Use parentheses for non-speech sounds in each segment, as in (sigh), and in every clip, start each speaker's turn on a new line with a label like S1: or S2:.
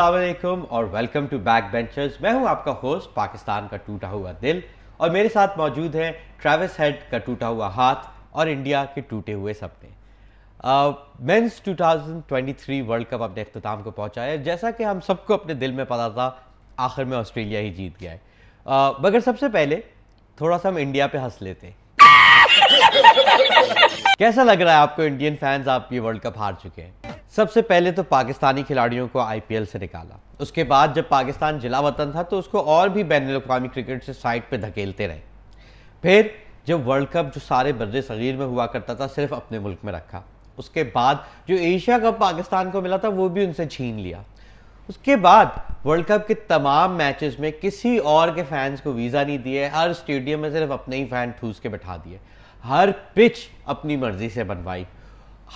S1: असलम और welcome to back benchers मैं हूं आपका होस्ट पाकिस्तान का टूटा हुआ दिल और मेरे साथ मौजूद है ट्रेविस हेड का टूटा हुआ हाथ और इंडिया के टूटे हुए सपने मेंस uh, 2023 वर्ल्ड कप अपने अख्ताम को पहुंचा है जैसा कि हम सबको अपने दिल में पता था आखिर में ऑस्ट्रेलिया ही जीत गया है uh, मगर सबसे पहले थोड़ा सा हम इंडिया पे हंस लेते (laughs) कैसा लग रहा है आपको इंडियन फैंस आप ये वर्ल्ड कप हार चुके हैं सबसे पहले तो पाकिस्तानी खिलाड़ियों को आईपीएल से निकाला उसके बाद जब पाकिस्तान जिला वतन था तो उसको और भी बैन अवी क्रिकेट से साइड पर धकेलते रहे फिर जब वर्ल्ड कप जो सारे बर सगीर में हुआ करता था सिर्फ अपने मुल्क में रखा उसके बाद जो एशिया कप पाकिस्तान को मिला था वो भी उनसे छीन लिया उसके बाद वर्ल्ड कप के तमाम मैचेस में किसी और के फैंस को वीज़ा नहीं दिए हर स्टेडियम में सिर्फ अपने ही फैन ठूस के बैठा दिए हर पिच अपनी मर्ज़ी से बनवाई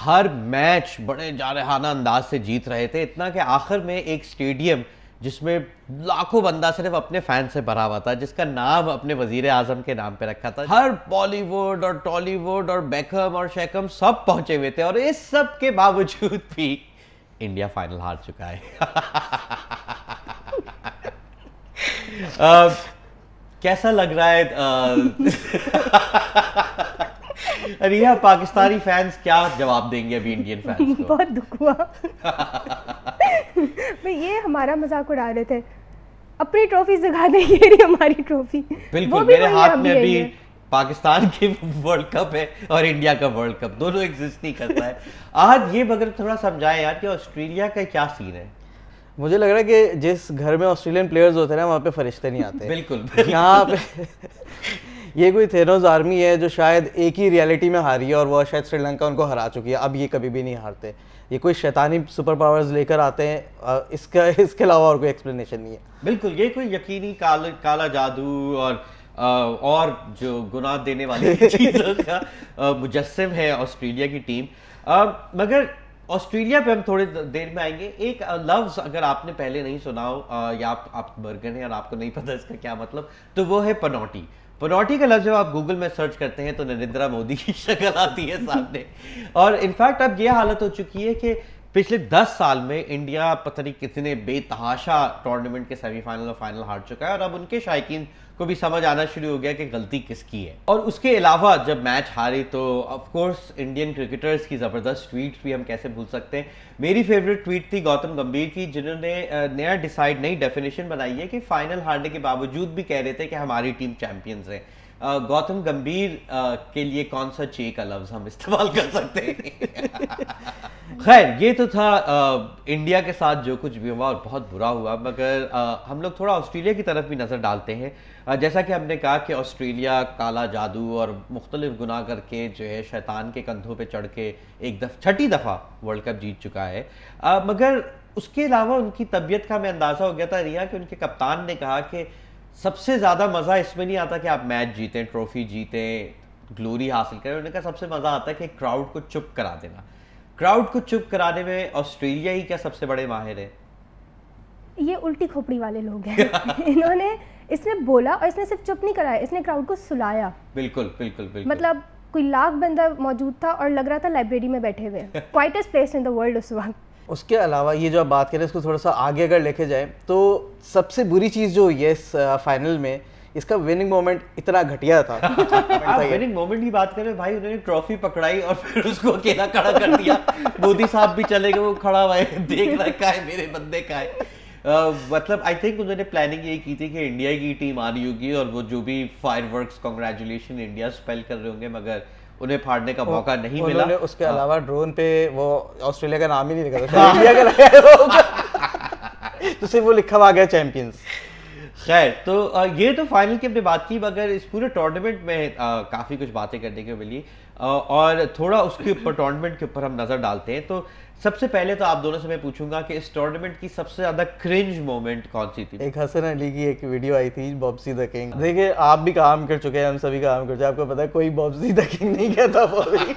S1: हर मैच बड़े जारहाना अंदाज से जीत रहे थे इतना कि आखिर में एक स्टेडियम जिसमें लाखों बंदा सिर्फ अपने फैन से भरा हुआ था जिसका नाम अपने वजीर आजम के नाम पे रखा था हर बॉलीवुड और टॉलीवुड और बैकम और शेकम सब पहुंचे हुए थे और इस सब के बावजूद भी इंडिया फाइनल हार चुका है आ, (laughs) कैसा लग रहा है आ, (laughs) रिया पाकिस्तानी फैंस क्या जवाब देंगे अभी इंडियन फैंस
S2: को (laughs) बहुत दुख हुआ (laughs) मैं ये हमारा मजाक उड़ा रहे थे अपनी ट्रॉफी दिखा देंगे ये रही हमारी ट्रॉफी
S1: बिल्कुल मेरे हाथ में भी पाकिस्तान की वर्ल्ड कप है और इंडिया का वर्ल्ड कप दोनों एग्जिस्ट नहीं करता है आज ये मगर थोड़ा समझाएं यार कि ऑस्ट्रेलिया का क्या सीन है मुझे लग रहा है कि जिस
S3: घर में ऑस्ट्रेलियन प्लेयर्स होते हैं ना वहाँ पे फरिश्ते नहीं आते बिल्कुल यहाँ पे (laughs) ये कोई थेरोज आर्मी है जो शायद एक ही रियलिटी में हारी है और वह शायद श्रीलंका उनको हरा चुकी है अब ये कभी भी नहीं हारते ये कोई शैतानी सुपर पावर्स लेकर आते हैं इसका इसके अलावा और कोई एक्सप्लेनेशन
S1: नहीं है बिल्कुल ये कोई यकीनी काल, काला जादू और और जो गुनाह देने वाले (laughs) मुजस्म है ऑस्ट्रेलिया की टीम मगर ऑस्ट्रेलिया पे हम थोड़े देर में आएंगे एक लफ्ज अगर आपने पहले नहीं सुना हो या आप, आप बर्गन है और आपको नहीं पता इसका क्या मतलब तो वो है पनौटी पनौटी का लफ्ज़ जब आप गूगल में सर्च करते हैं तो नरेंद्र मोदी की (laughs) शक्ल आती है सामने और इनफैक्ट अब यह हालत हो चुकी है कि पिछले 10 साल में इंडिया पता नहीं कितने बेतहाशा टूर्नामेंट के सेमीफाइनल और फाइनल हार चुका है और अब उनके शायकीन को भी समझ आना शुरू हो गया कि गलती किसकी है और उसके अलावा जब मैच हारे तो ऑफकोर्स इंडियन क्रिकेटर्स की ज़बरदस्त ट्वीट भी हम कैसे भूल सकते हैं मेरी फेवरेट ट्वीट थी गौतम गंभीर की जिन्होंने नया डिसाइड नई डेफिनेशन बनाई है कि फाइनल हारने के बावजूद भी कह रहे थे कि हमारी टीम चैंपियंस है गौतम गंभीर के लिए कौन सा चे का लफ्ज हम इस्तेमाल कर सकते हैं (laughs) खैर ये तो था इंडिया के साथ जो कुछ भी हुआ और बहुत बुरा हुआ मगर हम लोग थोड़ा ऑस्ट्रेलिया की तरफ भी नज़र डालते हैं जैसा कि हमने कहा कि ऑस्ट्रेलिया काला जादू और मुख्तलिफ गुनाह करके जो है शैतान के कंधों पे चढ़ के एक दफ छठी दफ़ा वर्ल्ड कप जीत चुका है मगर उसके अलावा उनकी तबीयत का मैं अंदाज़ा हो गया था रिया कि उनके कप्तान ने कहा कि सबसे ज़्यादा मज़ा इसमें नहीं आता कि आप मैच जीतें ट्रॉफी जीतें ग्लोरी हासिल करें उन्होंने कहा सबसे मज़ा आता है कि क्राउड को चुप करा देना क्राउड को चुप कराने में ऑस्ट्रेलिया ही क्या सबसे बड़े माहिर है
S2: ये उल्टी खोपड़ी वाले लोग हैं (laughs) इन्होंने इसने बोला और इसने सिर्फ चुप नहीं कराया इसने क्राउड को सुलाया
S1: बिल्कुल बिल्कुल बिल्कुल
S2: मतलब कोई लाख बंदा मौजूद था और लग रहा था लाइब्रेरी में बैठे हुए quietest place in the world उस वक्त
S3: उसके अलावा ये जो आप बात करें इसको थोड़ा सा आगे अगर लेके जाए तो सबसे बुरी चीज़ जो हुई इस फाइनल में इसका विनिंग मोमेंट इतना घटिया था
S1: विनिंग (laughs) मोमेंट की बात करें भाई उन्होंने ट्रॉफी पकड़ाई और फिर उसको अकेला खड़ा कर दिया (laughs) मोदी साहब भी चले गए वो खड़ा हुआ है देख रखा है मेरे बंदे का है Uh, मतलब आई थिंक उन्होंने प्लानिंग यही की थी कि इंडिया की टीम आ रही होगी और वो जो भी firework congratulation India spell कर रहे होंगे मगर उन्हें फाड़ने का मौका नहीं मिला उसके हाँ। अलावा
S3: ड्रोन पे वो
S1: ऑस्ट्रेलिया का नाम ही
S3: नहीं लिखा हाँ। (laughs) तो सिर्फ वो लिखा हुआ गया
S1: चैंपियंस खैर तो ये तो फाइनल की हमने बात की मगर इस पूरे टूर्नामेंट में काफ़ी कुछ बातें करने के मिली और थोड़ा उसके ऊपर टूर्नामेंट के ऊपर हम नज़र डालते हैं तो सबसे पहले तो आप दोनों से मैं पूछूंगा कि इस टूर्नामेंट की सबसे ज्यादा क्रिंज मोमेंट कौन सी थी
S3: एक हसन अली की एक वीडियो आई थी बॉबसी द किंग देखिए आप भी काम कर चुके हैं हम सभी काम कर चुके हैं आपको पता है कोई बॉबसी द किंग नहीं कहता बॉबी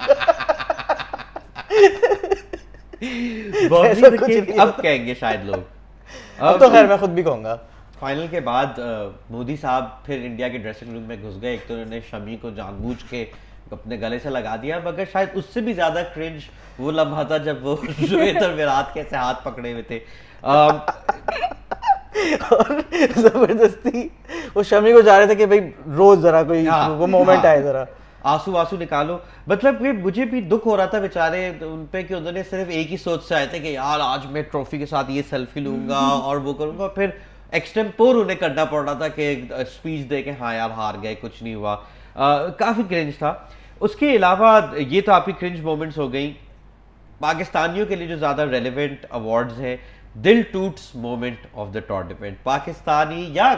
S1: बॉबसी द किंग अब कहेंगे शायद लोग (laughs) अब तो खैर मैं खुद भी कहूंगा फाइनल के बाद मोदी साहब फिर इंडिया के ड्रेसिंग रूम में घुस गए एक तो उन्होंने शमी को जानबूझ के अपने गले से लगा दिया मगर शायद उससे भी ज्यादा क्रिंज वो लम्हा था जब वो (laughs) और विराट कैसे हाथ पकड़े हुए थे जबरदस्ती वो शमी को जा रहे थे कि भाई रोज जरा कोई हाँ, वो मोमेंट हाँ, आए जरा आंसू आंसू निकालो मतलब ये मुझे भी दुख हो रहा था बेचारे उन पे कि उन्होंने सिर्फ एक ही सोच से आए थे कि यार आज मैं ट्रॉफी के साथ ये सेल्फी लूंगा हम्म, हम्म। और वो करूंगा फिर एक्सटेम्पोर उन्हें करना पड़ रहा था कि स्पीच दे के हाँ यार हार गए कुछ नहीं हुआ आ, काफी क्रेंज था उसके अलावा ये तो आपकी क्रिंज मोमेंट्स हो गई पाकिस्तानियों के लिए जो ज़्यादा रेलिवेंट अवार्ड्स हैं दिल टूट्स moment of the tournament Pakistani या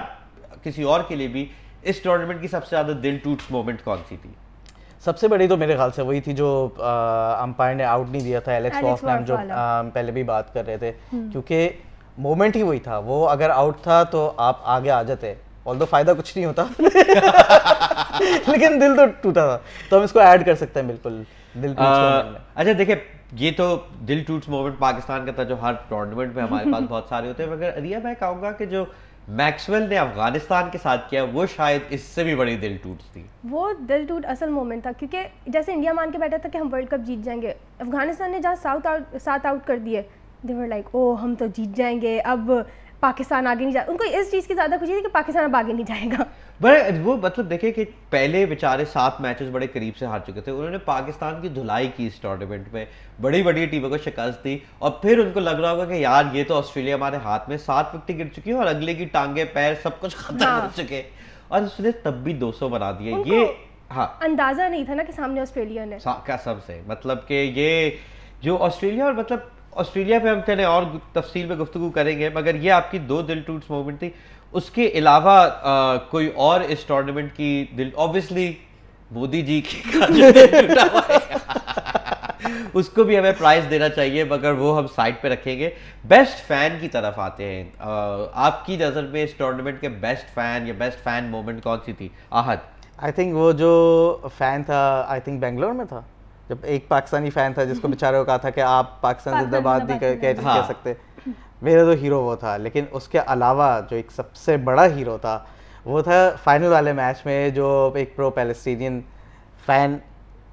S1: किसी और के लिए भी इस टूर्नामेंट की सबसे ज़्यादा दिल टूट्स मोमेंट कौन सी थी
S3: सबसे बड़ी तो मेरे ख्याल से वही थी जो अंपायर ने आउट नहीं दिया था एलेक्स वॉफ नाम जो आ, पहले भी बात कर रहे थे हम्म। क्योंकि मोमेंट ही वही था वो अगर आउट था तो आप आगे आ जाते ऑल दो फायदा कुछ नहीं होता (laughs) लेकिन दिल तो टूटा था तो हम इसको ऐड कर सकते हैं बिल्कुल दिल अच्छा
S1: देखिए ये तो दिल टूट्स मोमेंट पाकिस्तान का था जो हर टूर्नामेंट में हमारे पास बहुत सारे होते हैं मगर अरिया मैं कहूँगा कि जो मैक्सवेल ने अफगानिस्तान के साथ किया वो शायद इससे भी बड़ी दिल टूट थी
S2: वो दिल टूट असल मोमेंट था क्योंकि जैसे इंडिया मान के बैठा था कि हम वर्ल्ड कप जीत जाएंगे अफगानिस्तान ने जहाँ साउथ आउट सात आउट कर दिए दे वर लाइक ओ हम तो जीत जाएंगे अब पाकिस्तान आगे नहीं जाए उनको इस चीज़ की ज़्यादा खुशी थी कि पाकिस्तान अब आगे नहीं जाएगा
S1: बड़े वो मतलब देखे कि पहले बेचारे सात मैचेस बड़े करीब से हार चुके थे उन्होंने पाकिस्तान की धुलाई की इस टूर्नामेंट में बड़ी बड़ी टीमों को शिकस्त दी और फिर उनको लग रहा होगा कि यार ये तो ऑस्ट्रेलिया हमारे हाथ में सात विकटें गिर चुकी है और अगले की टांगे पैर सब कुछ खत्म हो हाँ। चुके और उसने तब भी 200 बना दिए ये हाँ
S2: अंदाजा नहीं था ना कि सामने ऑस्ट्रेलिया ने
S1: क्या सबसे मतलब कि ये जो ऑस्ट्रेलिया और मतलब ऑस्ट्रेलिया पे हम चले और तफसील में गुफ्तु करेंगे मगर ये आपकी दो दिल टूट्स मूवमेंट थी उसके अलावा कोई और इस टूर्नामेंट की दिल ऑब्वियसली मोदी जी की (laughs) उसको भी हमें प्राइज देना चाहिए मगर वो हम साइड पे रखेंगे बेस्ट फैन की तरफ आते हैं आपकी नज़र में इस टूर्नामेंट के बेस्ट फैन या बेस्ट फैन मोमेंट कौन सी थी आहद आई थिंक वो जो
S3: फैन था आई थिंक बेंगलोर में था जब एक पाकिस्तानी फ़ैन था जिसको (laughs) बेचारे को कहा था कि आप पाकिस्तान जिंदाबाद नहीं कह, कह, हाँ। सकते मेरा तो हीरो वो था लेकिन उसके अलावा जो एक सबसे बड़ा हीरो था वो था फाइनल वाले मैच में जो एक प्रो पैलेस्टीनियन
S1: फ़ैन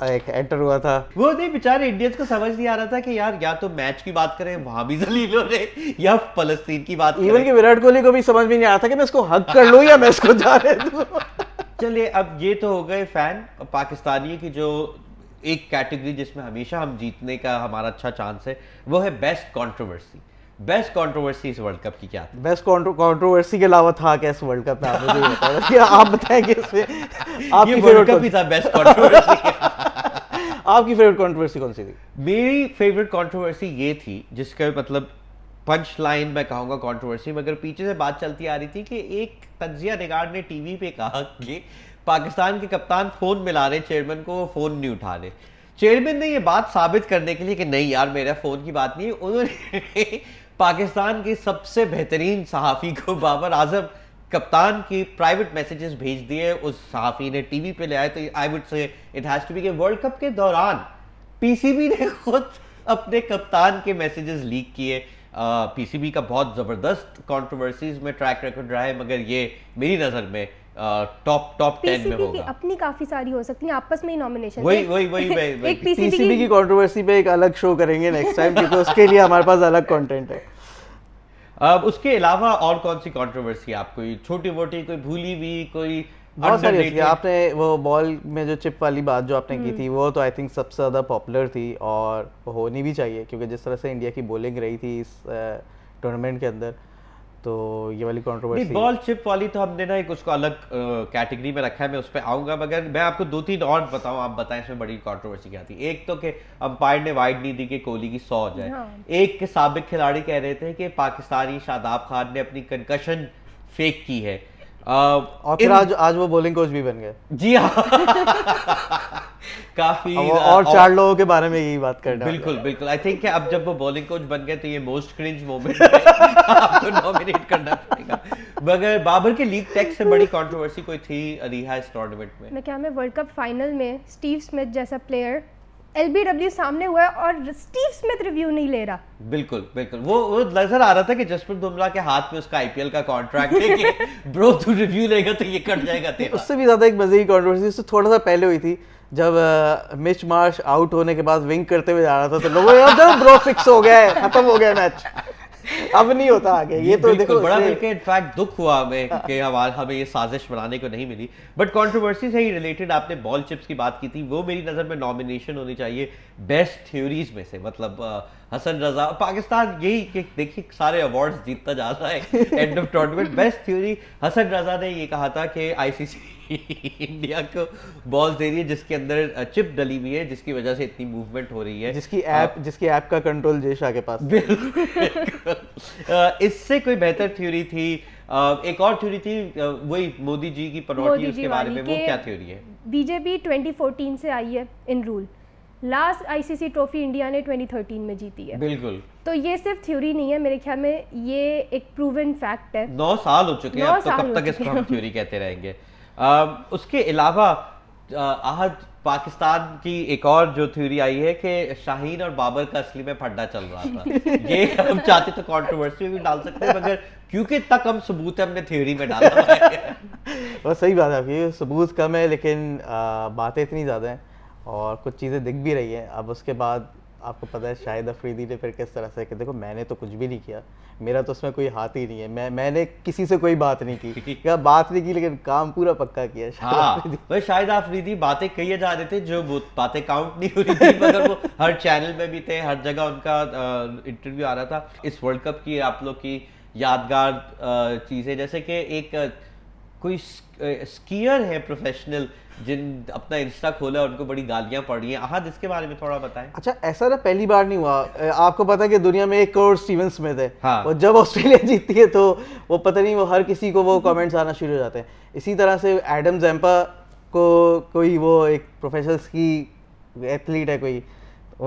S1: एक एंटर हुआ था वो नहीं बेचारे इंडियंस को समझ नहीं आ रहा था कि यार या तो मैच की बात करें वहां भी जलील हो रहे या फलस्तीन की बात इवन कि विराट
S3: कोहली को भी समझ में नहीं आ रहा था कि मैं इसको हक कर लू या मैं इसको जा रहे
S1: (laughs) चलिए अब ये तो हो गए फैन पाकिस्तानी की जो एक कैटेगरी जिसमें हमेशा हम जीतने का हमारा अच्छा चांस है वो है बेस्ट कॉन्ट्रोवर्सी बेस्ट कॉन्ट्रोवर्सी इस वर्ल्ड कप की क्या थी बेस्ट कॉन्ट्रोवर्सी
S3: के अलावा था क्या इस वर्ल्ड कप में आप मुझे बताओ आप बताएंगे इसमें आपकी फेवरेट कप ही था
S1: बेस्ट कॉन्ट्रोवर्सी (laughs) आपकी फेवरेट कॉन्ट्रोवर्सी कौन सी थी मेरी फेवरेट कॉन्ट्रोवर्सी ये थी जिसका मतलब पंच लाइन मैं कहूंगा कॉन्ट्रोवर्सी मगर पीछे से बात चलती आ रही थी कि एक तजिया निगार ने टीवी पे कहा कि पाकिस्तान के कप्तान फ़ोन मिला रहे चेयरमैन को फ़ोन नहीं उठा रहे चेयरमैन ने यह बात साबित करने के लिए कि नहीं यार मेरा फ़ोन की बात नहीं उन्होंने (laughs) पाकिस्तान के सबसे बेहतरीन सहाफ़ी को बाबर आजम कप्तान की प्राइवेट मैसेजेस भेज दिए उस सहाफ़ी ने टीवी पे ले आए तो I would say it has to be के वर्ल्ड कप के दौरान पीसीबी ने (laughs) खुद अपने कप्तान के मैसेजेस लीक किए पीसीबी का बहुत ज़बरदस्त कंट्रोवर्सीज में ट्रैक रिकॉर्ड रहा है मगर ये मेरी नज़र में टॉप टॉप टेन में होगा
S2: अपनी काफी सारी हो सकती है आपस में ही नॉमिनेशन वही वही वही पीसीबी (laughs) की
S3: कंट्रोवर्सी पे एक अलग शो करेंगे नेक्स्ट टाइम क्योंकि उसके लिए हमारे पास अलग कंटेंट है
S1: अब उसके अलावा और कौन सी कंट्रोवर्सी आप कोई छोटी मोटी कोई भूली हुई कोई बहुत सारी अच्छी आपने वो बॉल
S3: में जो चिप वाली बात जो आपने की हम्म। थी वो तो आई थिंक सबसे ज़्यादा पॉपुलर थी और होनी भी चाहिए क्योंकि जिस तरह से इंडिया की बॉलिंग रही थी इस टूर्नामेंट के अंदर तो ये वाली कॉन्ट्रोवर्सी बॉल
S1: चिप वाली तो हमने ना एक उसको अलग कैटेगरी में रखा है मैं उस पर आऊंगा मगर मैं आपको दो तीन और बताऊँ आप बताएं इसमें बड़ी कॉन्ट्रोवर्सी क्या थी एक तो कि अंपायर ने वाइड नहीं दी कि कोहली की सौ हो जाए हाँ। एक के सबक खिलाड़ी कह रहे थे कि पाकिस्तानी शादाब खान ने अपनी कंकशन फेक की है आ, और फिर इन... आज
S3: आज वो बोलिंग कोच भी बन गए
S1: जी हाँ (laughs) काफी और चार लोगों
S3: के बारे में यही बात करना बिल्कुल
S1: बिल्कुल आई थिंक अब जब वो बॉलिंग कोच बन गए तो ये मोस्ट क्रिंज मोमेंट आपको नॉमिनेट करना पड़ेगा मगर बाबर के लीग टेक्स से बड़ी कंट्रोवर्सी कोई थी रिहा इस टूर्नामेंट में
S2: मैं क्या मैं वर्ल्ड कप फाइनल में स्टीव स्मिथ जैसा प्लेयर एलबीडब्ल्यू सामने हुआ है और स्टीव स्मिथ रिव्यू नहीं ले रहा
S1: बिल्कुल बिल्कुल वो वो नजर आ रहा था कि जसप्रीत बुमराह के हाथ में उसका आईपीएल का कॉन्ट्रैक्ट है कि ब्रो (laughs) तू रिव्यू लेगा तो ये कट जाएगा तेरा उससे भी ज्यादा एक मजे की कंट्रोवर्सी उससे थोड़ा
S2: सा
S3: पहले हुई थी जब मिच मार्श आउट होने के बाद विंग करते हुए जा रहा था तो लोगों ब्रो फिक्स हो गया है खत्म हो गया मैच अब नहीं होता आगे ये तो देखो बड़ा मिलकर
S1: इनफैक्ट दुख हुआ हमें हाँ। कि हमारे हमें ये साजिश बनाने को नहीं मिली बट कॉन्ट्रोवर्सी से ही रिलेटेड आपने बॉल चिप्स की बात की थी वो मेरी नज़र में नॉमिनेशन होनी चाहिए बेस्ट थ्योरीज में से मतलब uh, हसन रजा पाकिस्तान यही कि देखिए सारे अवार्ड जीतता जा रहा है end of tournament best theory Hasan Raza ने ये कहा था कि आईसीसी इंडिया को बॉल दे रही है जिसके अंदर चिप डली हुई है जिसकी वजह से इतनी मूवमेंट हो रही है जिसकी ऐप जिसकी ऐप का कंट्रोल जेशा के पास इससे कोई बेहतर थ्योरी थी Uh, एक और थ्योरी थी वही मोदी जी की पनौटी उसके बारे में वो क्या थ्योरी है
S2: बीजेपी 2014 से आई है इन rule last ICC trophy India ने 2013 में जीती है बिल्कुल तो ये सिर्फ थ्योरी नहीं है मेरे ख्याल में ये एक प्रूवन फैक्ट है नौ
S1: साल हो चुके हैं तो कब तक इसको हम थ्योरी कहते रहेंगे आ, उसके अलावा आज पाकिस्तान की एक और जो थ्योरी आई है कि शाहीन और बाबर का असली में फड्डा चल रहा था ये हम चाहते तो कॉन्ट्रोवर्सी भी डाल सकते हैं मगर क्योंकि तक हम सबूत है हमने थ्योरी में डाला है
S3: (laughs) सही बात है सबूत कम है लेकिन बातें इतनी ज़्यादा हैं और कुछ चीज़ें दिख भी रही है अब उसके बाद आपको पता है शायद अफरीदी ने फिर किस तरह से कि देखो मैंने तो कुछ भी नहीं किया मेरा तो उसमें कोई हाथ ही नहीं है मैं मैंने किसी से कोई बात नहीं की क्या (laughs) बात नहीं की लेकिन काम पूरा पक्का किया शायद
S1: हाँ, शायद अफरीदी बातें कही जा रहे थे जो बातें काउंट नहीं हो रही थी मगर वो (laughs) हर चैनल में भी थे हर जगह उनका इंटरव्यू आ रहा था इस वर्ल्ड कप की आप लोग की यादगार चीज़ें जैसे कि एक कोई स्कीयर है प्रोफेशनल जिन अपना इंस्टा खोला उनको बड़ी गालियां पड़ रही हैं आहद इसके बारे में थोड़ा बताएं
S3: अच्छा ऐसा ना तो पहली बार नहीं हुआ आपको पता है कि दुनिया में एक करोड़ स्टीवन स्मिथ है हाँ। और जब ऑस्ट्रेलिया (laughs) जीतती है तो वो पता नहीं वो हर किसी को वो कमेंट्स आना शुरू हो जाते हैं इसी तरह से एडम जैम्पा को कोई वो एक प्रोफेशनल की एथलीट है कोई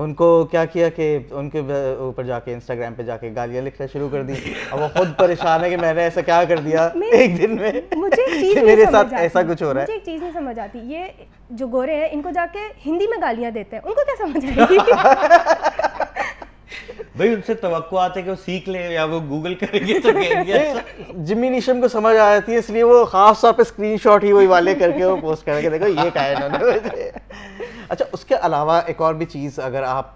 S3: उनको क्या किया कि उनके ऊपर जाके इंस्टाग्राम पे जाके गालियां लिखना शुरू कर दी अब वो खुद परेशान है कि मैंने ऐसा क्या कर दिया एक दिन में
S2: मुझे चीज़ मेरे साथ ऐसा कुछ हो रहा है मुझे एक चीज़ नहीं समझ आती ये जो गोरे हैं इनको जाके हिंदी में गालियां देते हैं उनको क्या समझ आएगी
S1: (laughs) भाई उनसे तो आते कि वो सीख ले या वो गूगल करेंगे तो कहेंगे (laughs) अच्छा। जिमी
S3: निशम को समझ आ जाती है इसलिए वो खास तौर पे स्क्रीनशॉट ही वही वाले करके वो पोस्ट करके देखो ये कहा है अच्छा उसके अलावा एक और भी चीज़ अगर आप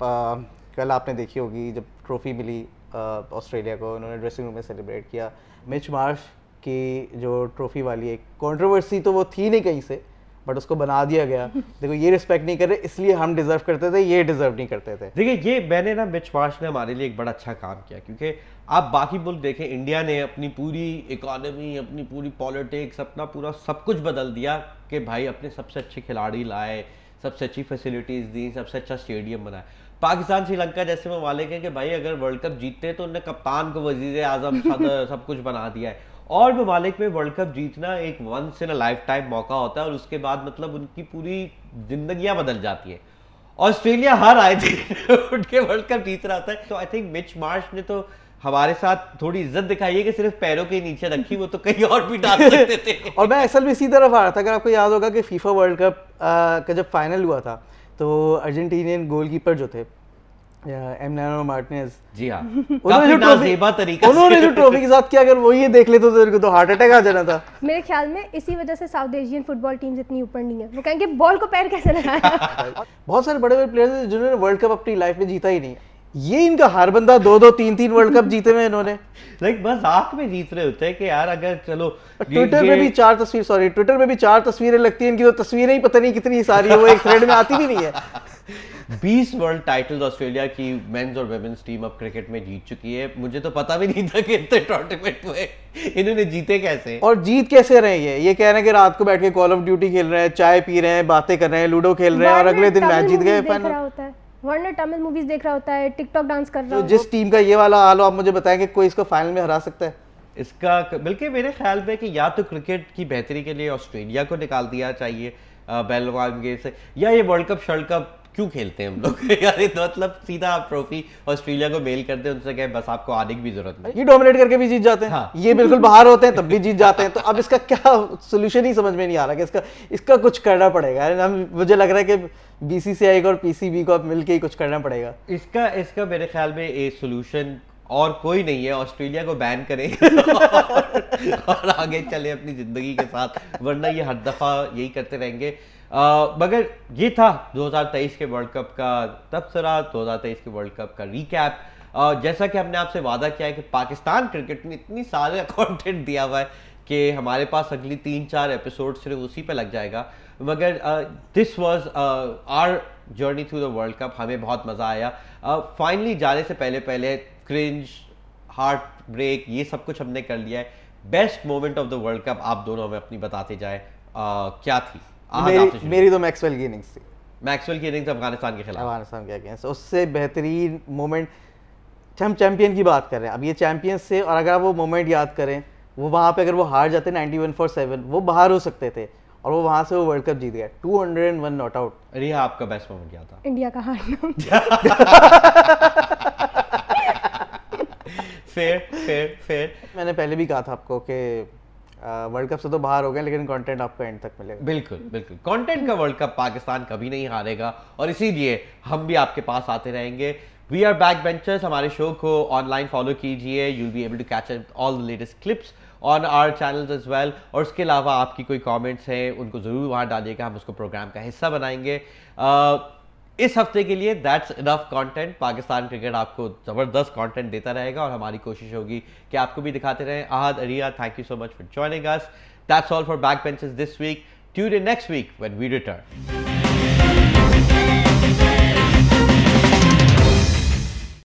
S3: कल आपने देखी होगी जब ट्रॉफी मिली ऑस्ट्रेलिया को उन्होंने ड्रेसिंग रूम में सेलिब्रेट किया मिच मार्श की जो ट्रॉफी वाली एक कंट्रोवर्सी तो वो थी नहीं कहीं से बट उसको बना दिया गया
S1: (laughs) देखो ये रिस्पेक्ट नहीं कर रहे इसलिए हम डिजर्व करते थे ये डिजर्व नहीं करते थे देखिए ये मैंने ना मिच मार्श ने हमारे लिए एक बड़ा अच्छा काम किया क्योंकि आप बाकी मुल्क देखें इंडिया ने अपनी पूरी इकोनॉमी अपनी पूरी पॉलिटिक्स अपना पूरा सब कुछ बदल दिया कि भाई अपने सबसे अच्छे खिलाड़ी लाए सबसे अच्छी फैसिलिटीज़ दी सबसे अच्छा स्टेडियम बनाया पाकिस्तान श्रीलंका जैसे ममालिक हैं कि भाई अगर वर्ल्ड कप जीतते तो उन्होंने कप्तान को वजीर आजम (laughs) सब कुछ बना दिया है और ममालिक में वर्ल्ड कप जीतना एक once in a lifetime मौका होता है और उसके बाद मतलब उनकी पूरी जिंदगियां बदल जाती है ऑस्ट्रेलिया हर आए थे वर्ल्ड कप जीत रहा था तो आई थिंक मिच मार्च ने तो हमारे साथ थोड़ी इज्जत दिखाइए कि सिर्फ पैरों के नीचे रखी वो तो कहीं और भी डाल सकते
S3: थे (laughs) और मैं असल में इसी तरफ आ रहा था अगर आपको याद होगा कि फीफा वर्ल्ड कप का जब फाइनल हुआ था तो अर्जेंटीनियन गोलकीपर जो थे एम मार्टिनेज जी हाँ उन्होंने जो
S1: ट्रॉफी
S3: उन्होंने जो ट्रॉफी के साथ किया अगर वो ये देख लेते तो तो हार्ट अटैक आ जाना था
S2: मेरे ख्याल में इसी वजह से साउथ एशियन फुटबॉल टीम इतनी ऊपर नहीं है वो कहेंगे बॉल को पैर कैसे लगाया
S3: (laughs) बहुत सारे बड़े बड़े प्लेयर्स हैं जिन्होंने वर्ल्ड कप अपनी लाइफ में जीता ही नहीं ये इनका हार बंदा दो दो तीन तीन वर्ल्ड कप जीते हुए इन्होंने लाइक बस आंख में जीत रहे होते हैं कि यार अगर चलो ट्विटर में भी चार तस्वीर सॉरी ट्विटर में भी चार तस्वीरें लगती हैं इनकी तो तस्वीरें ही पता नहीं कितनी सारी है वो एक थ्रेड में आती भी नहीं है
S1: (laughs) बीस वर्ल्ड टाइटल्स ऑस्ट्रेलिया की मेंस और वेमेंस टीम अब क्रिकेट में जीत चुकी है मुझे तो पता भी नहीं था कि इतने टूर्नामेंट हुए इन्होंने जीते कैसे
S3: और जीत कैसे रहे ये ये कह रहे हैं कि रात को बैठ के कॉल ऑफ ड्यूटी खेल रहे हैं चाय पी रहे हैं बातें कर रहे हैं लूडो खेल रहे हैं और अगले दिन मैच जीत गए फाइनल
S2: वर्नर तमिल मूवीज देख रहा होता है टिकटॉक डांस कर रहा तो है जिस
S3: टीम का ये वाला आलो आप मुझे बताएं कि कोई इसको फाइनल में हरा सकता है
S1: इसका बल्कि मेरे ख्याल में कि या तो क्रिकेट की बेहतरी के लिए ऑस्ट्रेलिया को निकाल दिया चाहिए बेलवाम गेम से या ये वर्ल्ड कप शर्ल्ड कप क्यों खेलते हैं हम लोग (laughs) यार ये तो मतलब सीधा आप ट्रॉफी ऑस्ट्रेलिया को मेल करते हैं उनसे कहें बस आपको आने की भी जरूरत नहीं
S3: ये डोमिनेट करके भी जीत जाते हैं हाँ। ये बिल्कुल बाहर होते हैं तब भी जीत जाते हैं तो अब इसका क्या सोल्यूशन ही समझ में नहीं आ रहा कि इसका इसका कुछ करना पड़ेगा हम मुझे लग रहा है कि बीसीसीआई को और पीसीबी को आप मिलके ही कुछ करना पड़ेगा
S1: इसका इसका मेरे ख्याल में एक सोल्यूशन और कोई नहीं है ऑस्ट्रेलिया को बैन करें और, और आगे चले अपनी जिंदगी के साथ वरना ये हर दफा यही करते रहेंगे मगर ये था 2023 के वर्ल्ड कप का तबसरा 2023 के वर्ल्ड कप का रिकैप और जैसा कि हमने आपसे वादा किया है कि पाकिस्तान क्रिकेट में इतनी सारे कंटेंट (laughs) दिया हुआ है कि हमारे पास अगली तीन चार एपिसोड सिर्फ उसी पे लग जाएगा मगर this was our journey through the World Cup हमें बहुत मज़ा आया फाइनली uh, जाने से पहले पहले क्रिंज हार्ट ब्रेक ये सब कुछ हमने कर लिया है best moment of the World Cup आप दोनों हमें अपनी बताते जाए uh, क्या थी मेरी,
S3: मेरी तो मैक्सवेल की इनिंग्स थी
S1: मैक्सवेल की इनिंग्स अफगानिस्तान के खिलाफ अफगानिस्तान के अगेंस्ट
S3: उससे बेहतरीन मोमेंट हम चैंपियन की बात कर रहे हैं अब ये चैंपियंस थे और अगर वो मोमेंट याद करें वो वहाँ पे अगर वो हार जाते नाइनटी वन फॉर सेवन वो बाहर हो सकते थे और वो वहां से वो वर्ल्ड कप जीत गया two hundred and
S1: one not out अरे आपका बेस्ट मोमेंट क्या
S2: था इंडिया का हार
S1: फेयर फेयर फेयर मैंने पहले भी कहा था आपको कि वर्ल्ड कप से तो बाहर हो गए लेकिन कंटेंट आपको एंड तक मिलेगा बिल्कुल बिल्कुल कंटेंट का वर्ल्ड कप पाकिस्तान कभी नहीं हारेगा और इसीलिए हम भी आपके पास आते रहेंगे वी आर बैक बेंचर्स हमारे शो को ऑनलाइन फॉलो कीजिए you will be able to catch all the latest clips on our channels as well और उसके अलावा आपकी कोई कमेंट्स हैं उनको ज़रूर वहाँ डालिएगा हम उसको प्रोग्राम का हिस्सा बनाएंगे आ, इस हफ्ते के लिए that's enough content Pakistan cricket आपको ज़बरदस्त कंटेंट देता रहेगा और हमारी कोशिश होगी कि आपको भी दिखाते रहें Ahad Arya thank you so much for joining us that's all for back benches this week today next week when we return